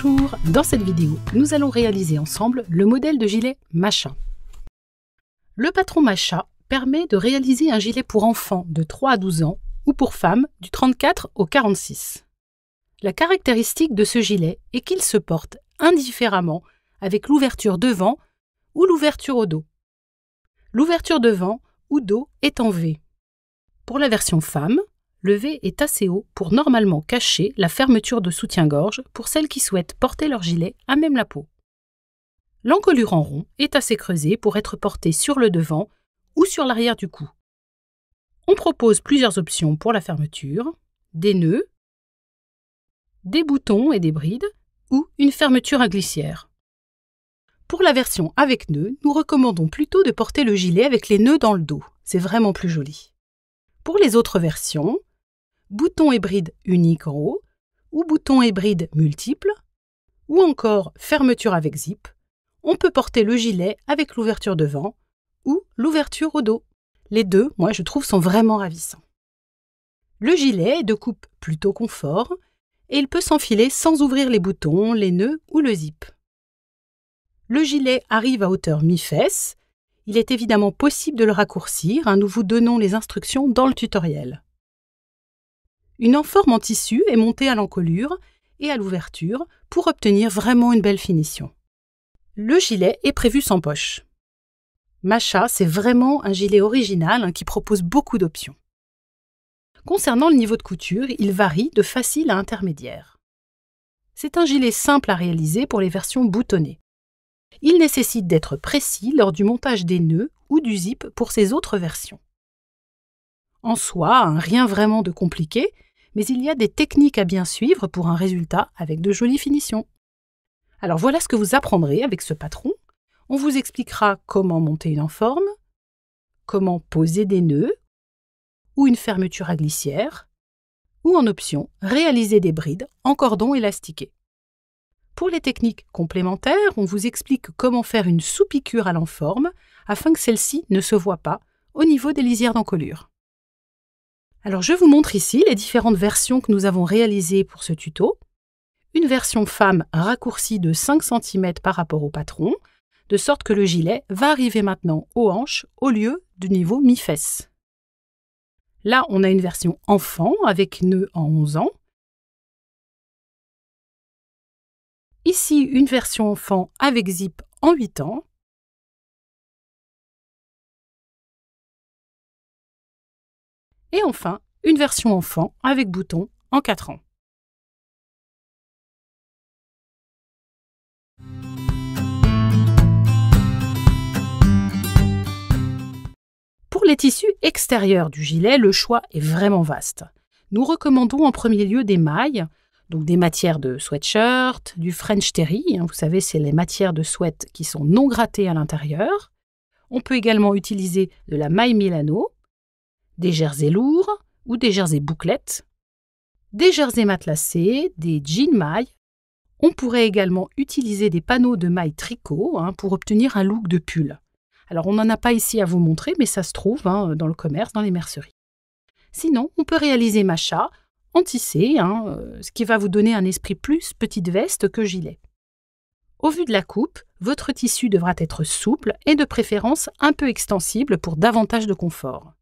Bonjour Dans cette vidéo, nous allons réaliser ensemble le modèle de gilet Machin. Le patron Macha permet de réaliser un gilet pour enfants de 3 à 12 ans ou pour femmes du 34 au 46. La caractéristique de ce gilet est qu'il se porte indifféremment avec l'ouverture devant ou l'ouverture au dos. L'ouverture devant ou dos est en V. Pour la version femme, le V est assez haut pour normalement cacher la fermeture de soutien-gorge pour celles qui souhaitent porter leur gilet à même la peau. L'encolure en rond est assez creusée pour être portée sur le devant ou sur l'arrière du cou. On propose plusieurs options pour la fermeture, des nœuds, des boutons et des brides, ou une fermeture à glissière. Pour la version avec nœuds, nous recommandons plutôt de porter le gilet avec les nœuds dans le dos, c'est vraiment plus joli. Pour les autres versions, bouton hybride unique haut ou bouton hybride multiple, ou encore fermeture avec zip, on peut porter le gilet avec l'ouverture devant ou l'ouverture au dos. Les deux, moi, je trouve, sont vraiment ravissants. Le gilet est de coupe plutôt confort et il peut s'enfiler sans ouvrir les boutons, les nœuds ou le zip. Le gilet arrive à hauteur mi-fesse. Il est évidemment possible de le raccourcir, hein, nous vous donnons les instructions dans le tutoriel. Une enforme en tissu est montée à l'encolure et à l'ouverture pour obtenir vraiment une belle finition. Le gilet est prévu sans poche. Macha, c'est vraiment un gilet original hein, qui propose beaucoup d'options. Concernant le niveau de couture, il varie de facile à intermédiaire. C'est un gilet simple à réaliser pour les versions boutonnées. Il nécessite d'être précis lors du montage des nœuds ou du zip pour ses autres versions. En soi, rien vraiment de compliqué, mais il y a des techniques à bien suivre pour un résultat avec de jolies finitions. Alors voilà ce que vous apprendrez avec ce patron. On vous expliquera comment monter une enforme, comment poser des nœuds, ou une fermeture à glissière, ou en option, réaliser des brides en cordon élastiqué. Pour les techniques complémentaires, on vous explique comment faire une sous-piqûre à l'enforme afin que celle-ci ne se voit pas au niveau des lisières d'encolure. Alors je vous montre ici les différentes versions que nous avons réalisées pour ce tuto. Une version femme raccourcie de 5 cm par rapport au patron, de sorte que le gilet va arriver maintenant aux hanches au lieu du niveau mi-fesse. Là, on a une version enfant avec nœud en 11 ans. Ici, une version enfant avec zip en 8 ans. Et enfin, une version enfant avec bouton en 4 ans. Pour les tissus extérieurs du gilet, le choix est vraiment vaste. Nous recommandons en premier lieu des mailles, donc des matières de sweatshirt, du French terry, hein, vous savez, c'est les matières de sweat qui sont non grattées à l'intérieur. On peut également utiliser de la maille Milano, des jerseys lourds ou des jerseys bouclettes, des jerseys matelassés, des jeans mailles. On pourrait également utiliser des panneaux de mailles tricot hein, pour obtenir un look de pull. Alors on n'en a pas ici à vous montrer, mais ça se trouve hein, dans le commerce, dans les merceries. Sinon, on peut réaliser macha en tissé, hein, euh, ce qui va vous donner un esprit plus petite veste que gilet. Au vu de la coupe, votre tissu devra être souple et de préférence un peu extensible pour davantage de confort.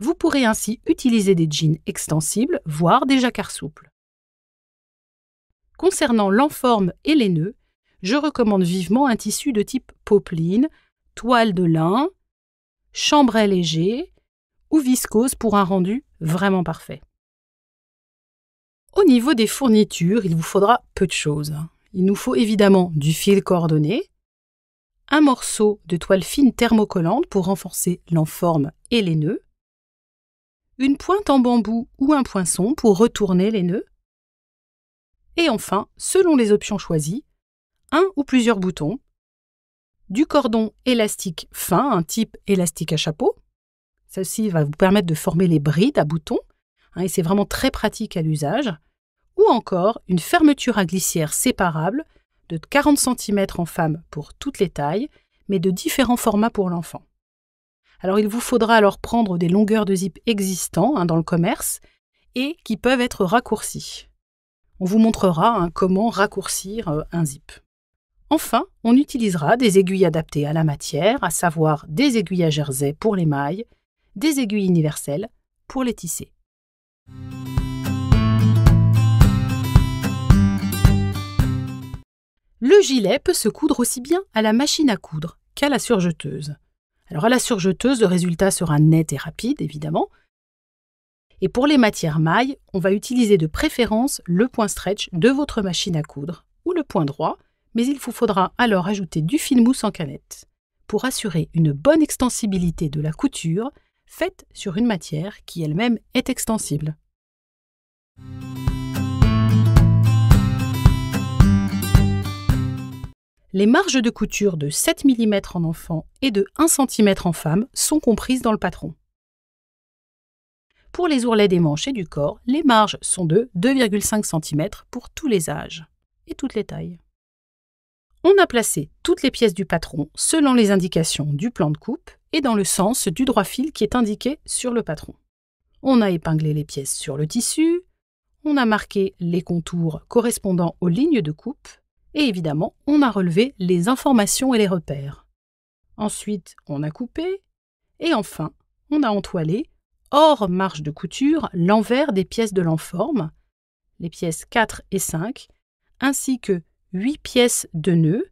Vous pourrez ainsi utiliser des jeans extensibles, voire des jacquards souples. Concernant l'enforme et les nœuds, je recommande vivement un tissu de type popeline, toile de lin, chambray léger ou viscose pour un rendu vraiment parfait. Au niveau des fournitures, il vous faudra peu de choses. Il nous faut évidemment du fil coordonné, un morceau de toile fine thermocollante pour renforcer l'enforme et les nœuds, une pointe en bambou ou un poinçon pour retourner les nœuds. Et enfin, selon les options choisies, un ou plusieurs boutons, du cordon élastique fin, un type élastique à chapeau. Celle-ci va vous permettre de former les brides à boutons, hein, et c'est vraiment très pratique à l'usage. Ou encore une fermeture à glissière séparable de 40 cm en femme pour toutes les tailles, mais de différents formats pour l'enfant. Alors il vous faudra alors prendre des longueurs de zip existants hein, dans le commerce et qui peuvent être raccourcies. On vous montrera hein, comment raccourcir euh, un zip. Enfin, on utilisera des aiguilles adaptées à la matière, à savoir des aiguilles à jersey pour les mailles, des aiguilles universelles pour les tissés. Le gilet peut se coudre aussi bien à la machine à coudre qu'à la surjeteuse. Alors à la surjeteuse, le résultat sera net et rapide, évidemment. Et pour les matières mailles, on va utiliser de préférence le point stretch de votre machine à coudre ou le point droit, mais il vous faudra alors ajouter du fil mousse en canette. Pour assurer une bonne extensibilité de la couture, faite sur une matière qui elle-même est extensible. Les marges de couture de 7 mm en enfant et de 1 cm en femme sont comprises dans le patron. Pour les ourlets des manches et du corps, les marges sont de 2,5 cm pour tous les âges et toutes les tailles. On a placé toutes les pièces du patron selon les indications du plan de coupe et dans le sens du droit fil qui est indiqué sur le patron. On a épinglé les pièces sur le tissu, on a marqué les contours correspondant aux lignes de coupe et évidemment, on a relevé les informations et les repères. Ensuite, on a coupé, et enfin, on a entoilé, hors marge de couture, l'envers des pièces de l'enforme, les pièces 4 et 5, ainsi que 8 pièces de nœud.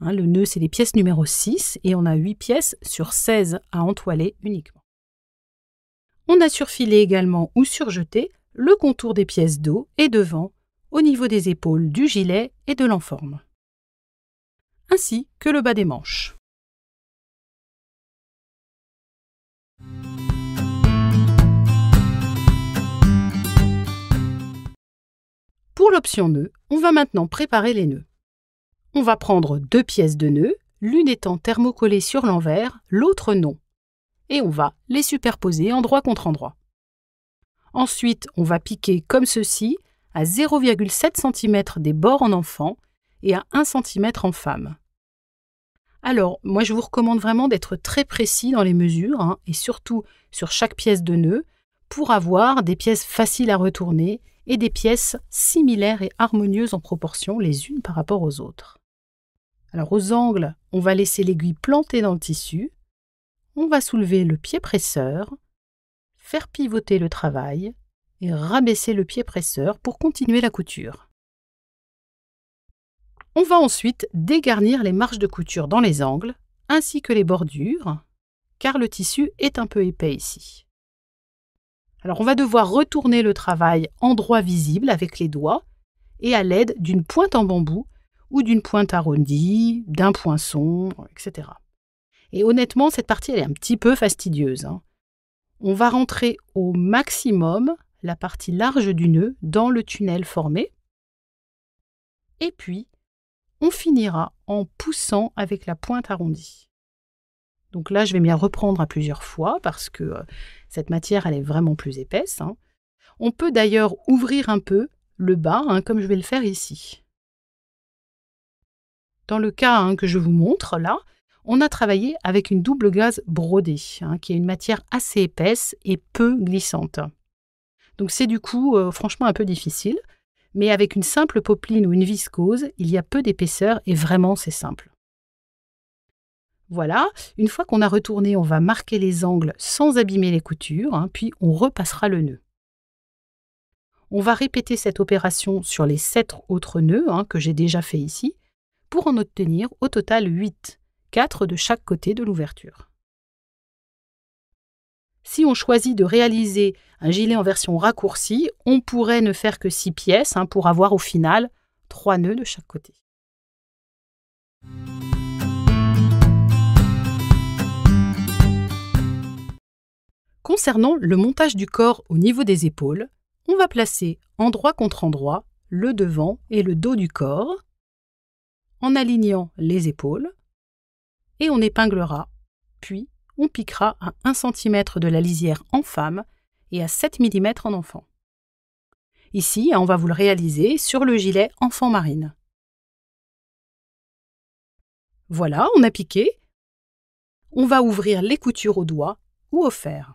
Hein, le nœud, c'est les pièces numéro 6, et on a 8 pièces sur 16 à entoiler uniquement. On a surfilé également ou surjeté le contour des pièces dos et devant au niveau des épaules, du gilet et de l'enforme, ainsi que le bas des manches. Pour l'option nœud, on va maintenant préparer les nœuds. On va prendre deux pièces de nœuds, l'une étant thermocollée sur l'envers, l'autre non, et on va les superposer endroit contre endroit. Ensuite, on va piquer comme ceci à 0,7 cm des bords en enfant et à 1 cm en femme. Alors, moi je vous recommande vraiment d'être très précis dans les mesures hein, et surtout sur chaque pièce de nœud pour avoir des pièces faciles à retourner et des pièces similaires et harmonieuses en proportion les unes par rapport aux autres. Alors aux angles, on va laisser l'aiguille plantée dans le tissu, on va soulever le pied presseur, faire pivoter le travail et rabaisser le pied presseur pour continuer la couture. On va ensuite dégarnir les marges de couture dans les angles ainsi que les bordures car le tissu est un peu épais ici. Alors on va devoir retourner le travail en droit visible avec les doigts et à l'aide d'une pointe en bambou ou d'une pointe arrondie, d'un poinçon, etc. Et honnêtement, cette partie elle est un petit peu fastidieuse. Hein. On va rentrer au maximum la partie large du nœud dans le tunnel formé. Et puis, on finira en poussant avec la pointe arrondie. Donc là, je vais bien reprendre à plusieurs fois parce que euh, cette matière, elle est vraiment plus épaisse. Hein. On peut d'ailleurs ouvrir un peu le bas, hein, comme je vais le faire ici. Dans le cas hein, que je vous montre là, on a travaillé avec une double gaze brodée, qui est une matière assez épaisse et peu glissante. Donc c'est du coup euh, franchement un peu difficile. Mais avec une simple popeline ou une viscose, il y a peu d'épaisseur et vraiment c'est simple. Voilà, une fois qu'on a retourné, on va marquer les angles sans abîmer les coutures, hein, puis on repassera le nœud. On va répéter cette opération sur les sept autres nœuds hein, que j'ai déjà fait ici, pour en obtenir au total 8, 4 de chaque côté de l'ouverture. Si on choisit de réaliser un gilet en version raccourcie, on pourrait ne faire que 6 pièces hein, pour avoir au final 3 nœuds de chaque côté. Concernant le montage du corps au niveau des épaules, on va placer endroit contre endroit le devant et le dos du corps en alignant les épaules et on épinglera, puis on piquera à 1 cm de la lisière en femme et à 7 mm en enfant. Ici, on va vous le réaliser sur le gilet enfant marine. Voilà, on a piqué. On va ouvrir les coutures au doigt ou au fer.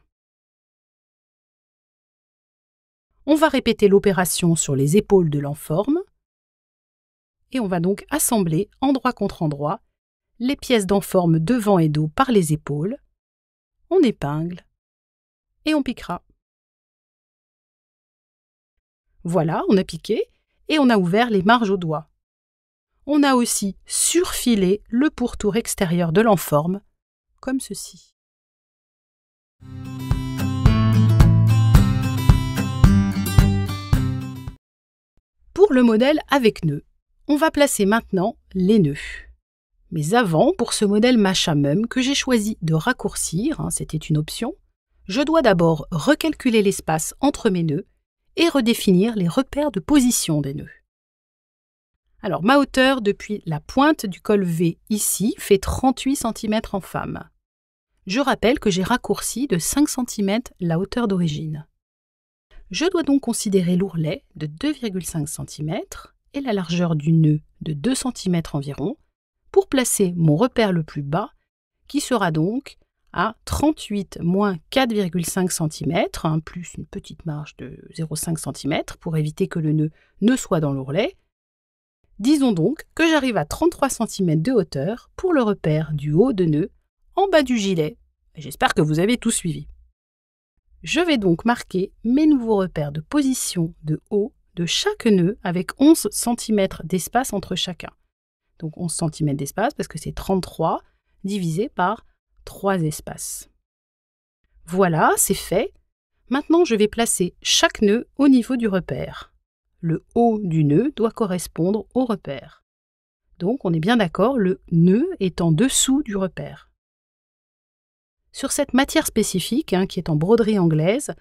On va répéter l'opération sur les épaules de l'enforme et on va donc assembler endroit contre endroit les pièces d'enforme devant et dos par les épaules on épingle et on piquera. Voilà, on a piqué et on a ouvert les marges au doigt. On a aussi surfilé le pourtour extérieur de l'enforme, comme ceci. Pour le modèle avec nœuds, on va placer maintenant les nœuds. Mais avant, pour ce modèle machin même que j'ai choisi de raccourcir, hein, c'était une option, je dois d'abord recalculer l'espace entre mes nœuds et redéfinir les repères de position des nœuds. Alors ma hauteur depuis la pointe du col V ici fait 38 cm en femme. Je rappelle que j'ai raccourci de 5 cm la hauteur d'origine. Je dois donc considérer l'ourlet de 2,5 cm et la largeur du nœud de 2 cm environ pour placer mon repère le plus bas, qui sera donc à 38 moins 4,5 cm, hein, plus une petite marge de 0,5 cm pour éviter que le nœud ne soit dans l'ourlet. Disons donc que j'arrive à 33 cm de hauteur pour le repère du haut de nœud en bas du gilet. J'espère que vous avez tout suivi. Je vais donc marquer mes nouveaux repères de position de haut de chaque nœud avec 11 cm d'espace entre chacun donc 11 cm d'espace, parce que c'est 33 divisé par 3 espaces. Voilà, c'est fait. Maintenant, je vais placer chaque nœud au niveau du repère. Le haut du nœud doit correspondre au repère. Donc, on est bien d'accord, le nœud est en dessous du repère. Sur cette matière spécifique, hein, qui est en broderie anglaise,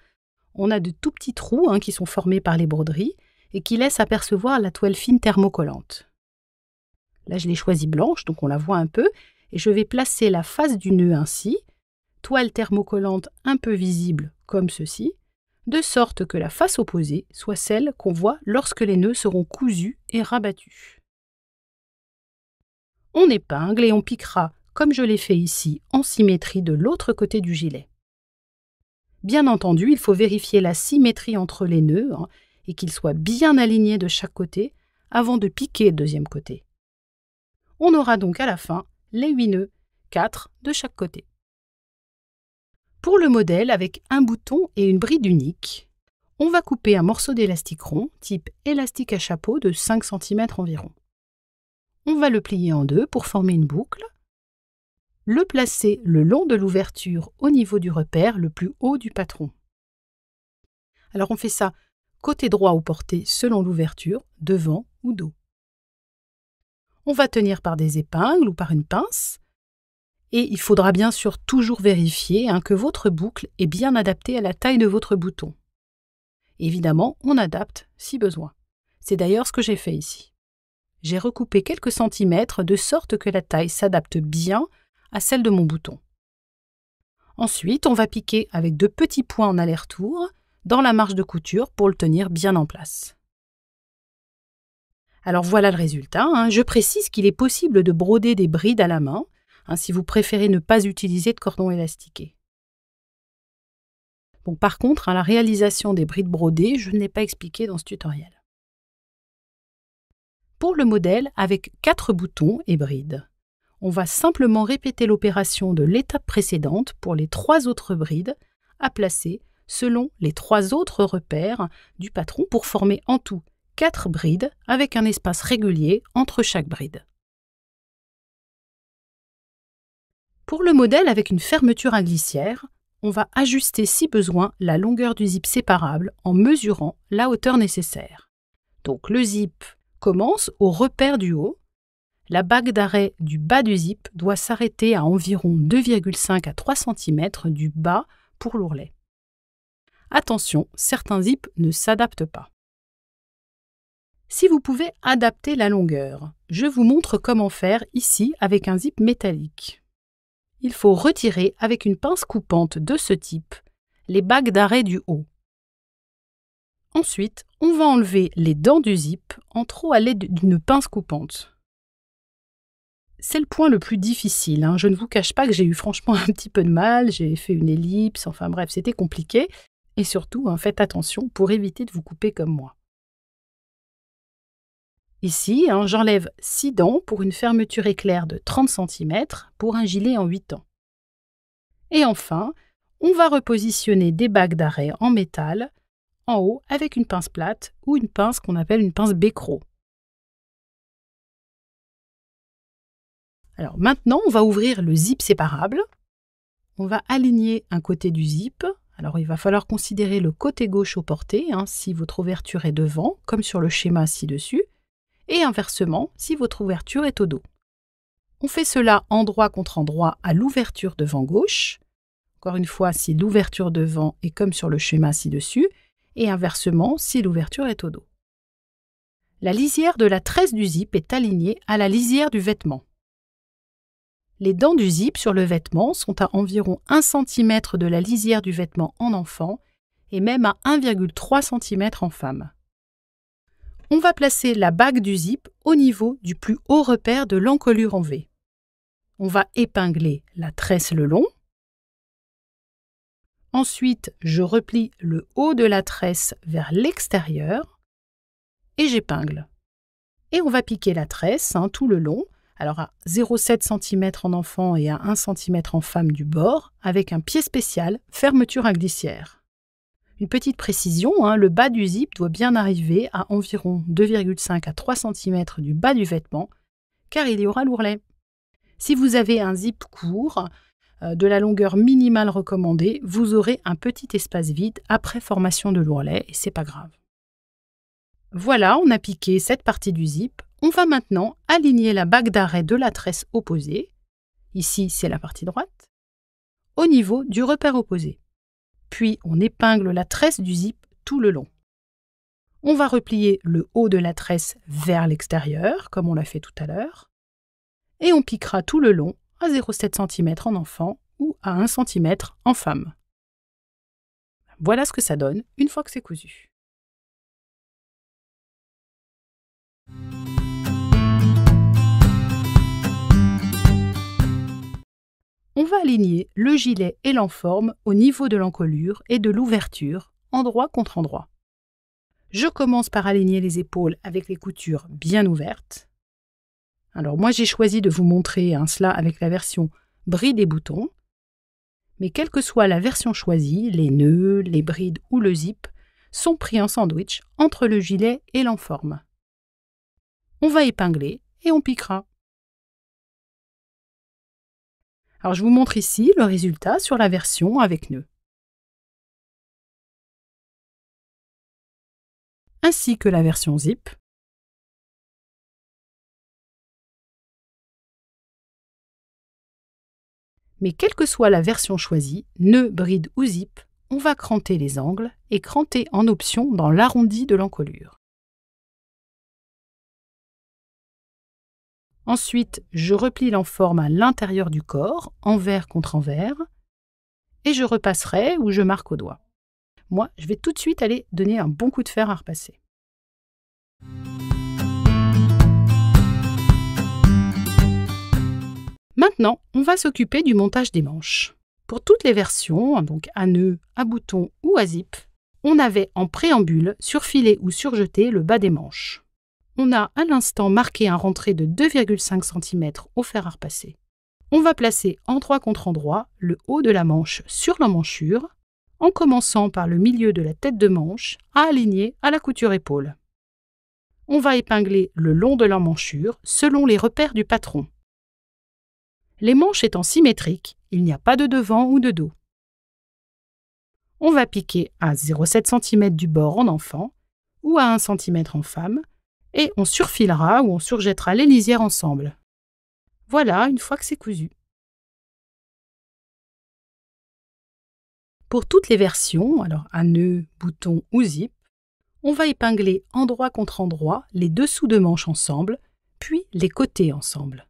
on a de tout petits trous hein, qui sont formés par les broderies et qui laissent apercevoir la toile fine thermocollante. Là, je l'ai choisie blanche, donc on la voit un peu. Et je vais placer la face du nœud ainsi, toile thermocollante un peu visible comme ceci, de sorte que la face opposée soit celle qu'on voit lorsque les nœuds seront cousus et rabattus. On épingle et on piquera, comme je l'ai fait ici, en symétrie de l'autre côté du gilet. Bien entendu, il faut vérifier la symétrie entre les nœuds hein, et qu'ils soient bien alignés de chaque côté avant de piquer le deuxième côté. On aura donc à la fin les 8 nœuds, 4 de chaque côté. Pour le modèle avec un bouton et une bride unique, on va couper un morceau d'élastique rond type élastique à chapeau de 5 cm environ. On va le plier en deux pour former une boucle, le placer le long de l'ouverture au niveau du repère le plus haut du patron. Alors on fait ça côté droit ou porté selon l'ouverture, devant ou dos on va tenir par des épingles ou par une pince. Et il faudra bien sûr toujours vérifier hein, que votre boucle est bien adaptée à la taille de votre bouton. Évidemment, on adapte si besoin. C'est d'ailleurs ce que j'ai fait ici. J'ai recoupé quelques centimètres de sorte que la taille s'adapte bien à celle de mon bouton. Ensuite, on va piquer avec de petits points en aller-retour dans la marge de couture pour le tenir bien en place. Alors voilà le résultat. Hein. Je précise qu'il est possible de broder des brides à la main, hein, si vous préférez ne pas utiliser de cordon élastiqué. Bon, par contre, hein, la réalisation des brides brodées, je ne l'ai pas expliqué dans ce tutoriel. Pour le modèle, avec quatre boutons et brides, on va simplement répéter l'opération de l'étape précédente pour les trois autres brides à placer selon les trois autres repères du patron pour former en tout 4 brides avec un espace régulier entre chaque bride. Pour le modèle avec une fermeture à glissière, on va ajuster si besoin la longueur du zip séparable en mesurant la hauteur nécessaire. Donc le zip commence au repère du haut. La bague d'arrêt du bas du zip doit s'arrêter à environ 2,5 à 3 cm du bas pour l'ourlet. Attention, certains zips ne s'adaptent pas si vous pouvez adapter la longueur. Je vous montre comment faire ici avec un zip métallique. Il faut retirer avec une pince coupante de ce type les bagues d'arrêt du haut. Ensuite, on va enlever les dents du zip en trop à l'aide d'une pince coupante. C'est le point le plus difficile. Hein. Je ne vous cache pas que j'ai eu franchement un petit peu de mal, j'ai fait une ellipse, enfin bref, c'était compliqué. Et surtout, hein, faites attention pour éviter de vous couper comme moi. Ici, hein, j'enlève 6 dents pour une fermeture éclair de 30 cm pour un gilet en 8 ans. Et enfin, on va repositionner des bagues d'arrêt en métal en haut avec une pince plate ou une pince qu'on appelle une pince bécro. Alors maintenant, on va ouvrir le zip séparable. On va aligner un côté du zip. Alors il va falloir considérer le côté gauche au porté, hein, si votre ouverture est devant, comme sur le schéma ci-dessus et inversement si votre ouverture est au dos. On fait cela endroit contre endroit à l'ouverture devant gauche, encore une fois si l'ouverture devant est comme sur le schéma ci-dessus, et inversement si l'ouverture est au dos. La lisière de la tresse du zip est alignée à la lisière du vêtement. Les dents du zip sur le vêtement sont à environ 1 cm de la lisière du vêtement en enfant et même à 1,3 cm en femme on va placer la bague du zip au niveau du plus haut repère de l'encolure en V. On va épingler la tresse le long. Ensuite, je replie le haut de la tresse vers l'extérieur et j'épingle. Et on va piquer la tresse hein, tout le long, alors à 0,7 cm en enfant et à 1 cm en femme du bord, avec un pied spécial, fermeture à glissière. Une petite précision, hein, le bas du zip doit bien arriver à environ 2,5 à 3 cm du bas du vêtement, car il y aura l'ourlet. Si vous avez un zip court, euh, de la longueur minimale recommandée, vous aurez un petit espace vide après formation de l'ourlet, et c'est pas grave. Voilà, on a piqué cette partie du zip. On va maintenant aligner la bague d'arrêt de la tresse opposée. Ici, c'est la partie droite. Au niveau du repère opposé puis on épingle la tresse du zip tout le long. On va replier le haut de la tresse vers l'extérieur, comme on l'a fait tout à l'heure, et on piquera tout le long à 0,7 cm en enfant ou à 1 cm en femme. Voilà ce que ça donne une fois que c'est cousu. on va aligner le gilet et l'enforme au niveau de l'encolure et de l'ouverture, endroit contre endroit. Je commence par aligner les épaules avec les coutures bien ouvertes. Alors moi j'ai choisi de vous montrer un hein, cela avec la version bride et boutons, mais quelle que soit la version choisie, les nœuds, les brides ou le zip sont pris en sandwich entre le gilet et l'enforme. On va épingler et on piquera. Alors je vous montre ici le résultat sur la version avec nœud. Ainsi que la version zip. Mais quelle que soit la version choisie, nœud, bride ou zip, on va cranter les angles et cranter en option dans l'arrondi de l'encolure. Ensuite, je replie l'enforme à l'intérieur du corps, envers contre envers, et je repasserai ou je marque au doigt. Moi, je vais tout de suite aller donner un bon coup de fer à repasser. Maintenant, on va s'occuper du montage des manches. Pour toutes les versions, donc à nœud, à bouton ou à zip, on avait en préambule surfilé ou surjeté le bas des manches on a à l'instant marqué un rentré de 2,5 cm au fer à repasser. On va placer endroit contre endroit le haut de la manche sur l'emmanchure, en commençant par le milieu de la tête de manche à aligner à la couture épaule. On va épingler le long de l'emmanchure selon les repères du patron. Les manches étant symétriques, il n'y a pas de devant ou de dos. On va piquer à 0,7 cm du bord en enfant ou à 1 cm en femme et on surfilera ou on surjettera les lisières ensemble. Voilà, une fois que c'est cousu. Pour toutes les versions, alors à nœud, bouton ou zip, on va épingler endroit contre endroit les dessous de manches ensemble, puis les côtés ensemble.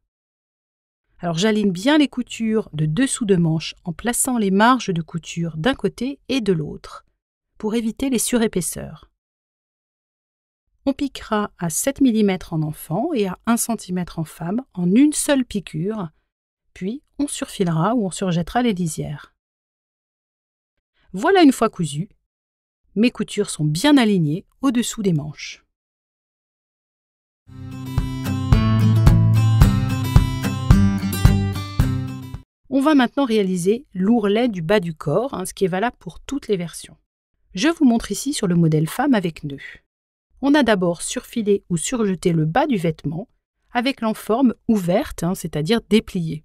Alors j'aligne bien les coutures de dessous de manches en plaçant les marges de couture d'un côté et de l'autre, pour éviter les surépaisseurs. On piquera à 7 mm en enfant et à 1 cm en femme en une seule piqûre, puis on surfilera ou on surjettera les lisières. Voilà une fois cousu, mes coutures sont bien alignées au-dessous des manches. On va maintenant réaliser l'ourlet du bas du corps, hein, ce qui est valable pour toutes les versions. Je vous montre ici sur le modèle femme avec nœud on a d'abord surfilé ou surjeté le bas du vêtement avec l'enforme ouverte, hein, c'est-à-dire dépliée.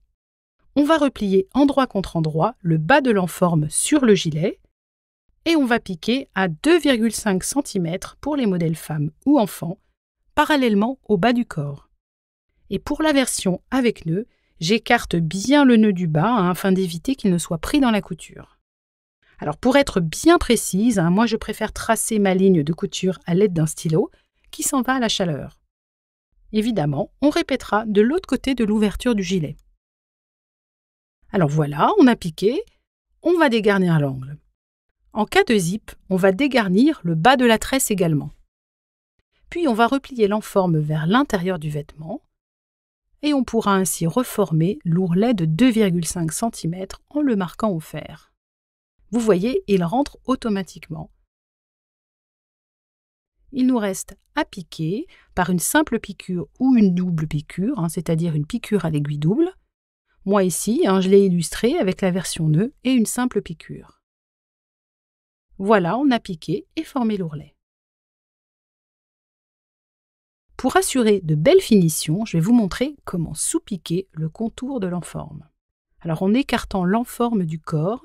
On va replier endroit contre endroit le bas de l'enforme sur le gilet et on va piquer à 2,5 cm pour les modèles femmes ou enfants, parallèlement au bas du corps. Et pour la version avec nœud, j'écarte bien le nœud du bas hein, afin d'éviter qu'il ne soit pris dans la couture. Alors pour être bien précise, hein, moi je préfère tracer ma ligne de couture à l'aide d'un stylo qui s'en va à la chaleur. Évidemment, on répétera de l'autre côté de l'ouverture du gilet. Alors voilà, on a piqué, on va dégarnir l'angle. En cas de zip, on va dégarnir le bas de la tresse également. Puis on va replier l'enforme vers l'intérieur du vêtement et on pourra ainsi reformer l'ourlet de 2,5 cm en le marquant au fer. Vous voyez, il rentre automatiquement. Il nous reste à piquer par une simple piqûre ou une double piqûre, hein, c'est-à-dire une piqûre à l'aiguille double. Moi ici, hein, je l'ai illustré avec la version nœud et une simple piqûre. Voilà, on a piqué et formé l'ourlet. Pour assurer de belles finitions, je vais vous montrer comment sous-piquer le contour de l'enforme. Alors en écartant l'enforme du corps,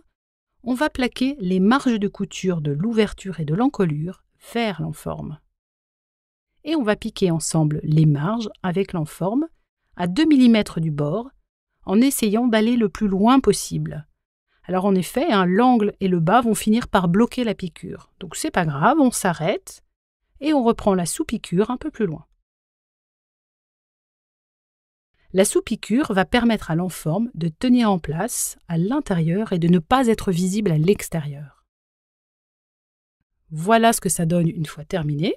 on va plaquer les marges de couture de l'ouverture et de l'encolure vers l'enforme. Et on va piquer ensemble les marges avec l'enforme à 2 mm du bord en essayant d'aller le plus loin possible. Alors en effet, hein, l'angle et le bas vont finir par bloquer la piqûre. Donc c'est pas grave, on s'arrête et on reprend la sous-piqûre un peu plus loin. La sous-piqûre va permettre à l'enforme de tenir en place à l'intérieur et de ne pas être visible à l'extérieur. Voilà ce que ça donne une fois terminé.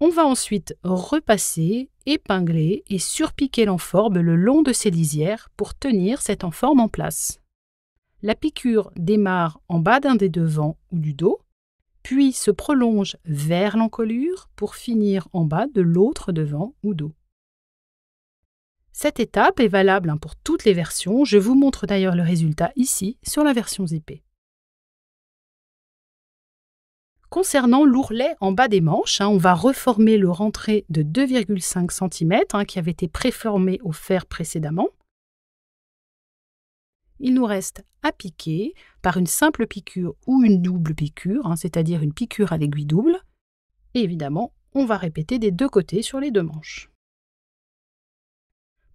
On va ensuite repasser, épingler et surpiquer l'enforme le long de ses lisières pour tenir cette enforme en place. La piqûre démarre en bas d'un des devants ou du dos puis se prolonge vers l'encolure pour finir en bas de l'autre devant ou dos. Cette étape est valable hein, pour toutes les versions, je vous montre d'ailleurs le résultat ici sur la version zippée. Concernant l'ourlet en bas des manches, hein, on va reformer le rentré de 2,5 cm hein, qui avait été préformé au fer précédemment il nous reste à piquer par une simple piqûre ou une double piqûre, hein, c'est-à-dire une piqûre à l'aiguille double. Et évidemment, on va répéter des deux côtés sur les deux manches.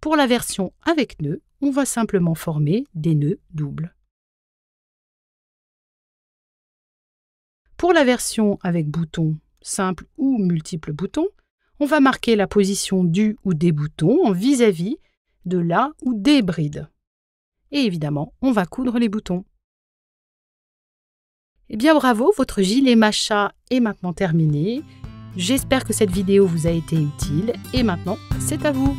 Pour la version avec nœud, on va simplement former des nœuds doubles. Pour la version avec bouton simple ou multiple boutons, on va marquer la position du ou des boutons en vis à -vis de la ou des brides. Et évidemment, on va coudre les boutons. Eh bien bravo, votre gilet macha est maintenant terminé. J'espère que cette vidéo vous a été utile et maintenant, c'est à vous.